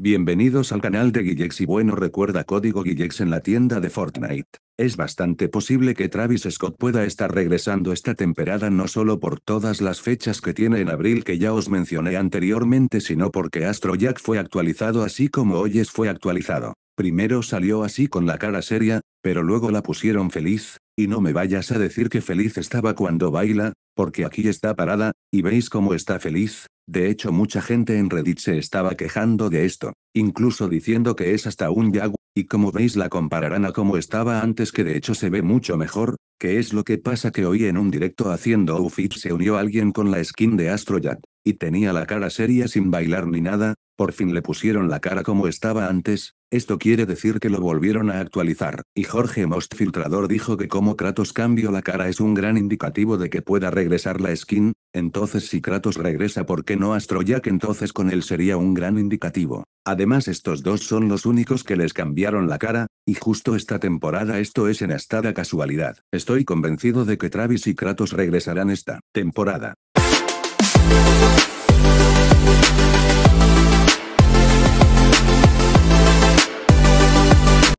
Bienvenidos al canal de Guillex y bueno recuerda código Guillex en la tienda de Fortnite. Es bastante posible que Travis Scott pueda estar regresando esta temporada no solo por todas las fechas que tiene en abril que ya os mencioné anteriormente sino porque Astro Jack fue actualizado así como Oyes fue actualizado. Primero salió así con la cara seria, pero luego la pusieron feliz, y no me vayas a decir que feliz estaba cuando baila, porque aquí está parada, y veis cómo está feliz, de hecho mucha gente en Reddit se estaba quejando de esto, incluso diciendo que es hasta un Jaguar, y como veis la compararán a como estaba antes que de hecho se ve mucho mejor, que es lo que pasa que hoy en un directo haciendo outfit se unió alguien con la skin de Astroyat, y tenía la cara seria sin bailar ni nada, por fin le pusieron la cara como estaba antes, esto quiere decir que lo volvieron a actualizar, y Jorge Most Filtrador dijo que como Kratos cambió la cara es un gran indicativo de que pueda regresar la skin, entonces si Kratos regresa ¿por qué no Jack entonces con él sería un gran indicativo? Además estos dos son los únicos que les cambiaron la cara, y justo esta temporada esto es en estada casualidad. Estoy convencido de que Travis y Kratos regresarán esta temporada.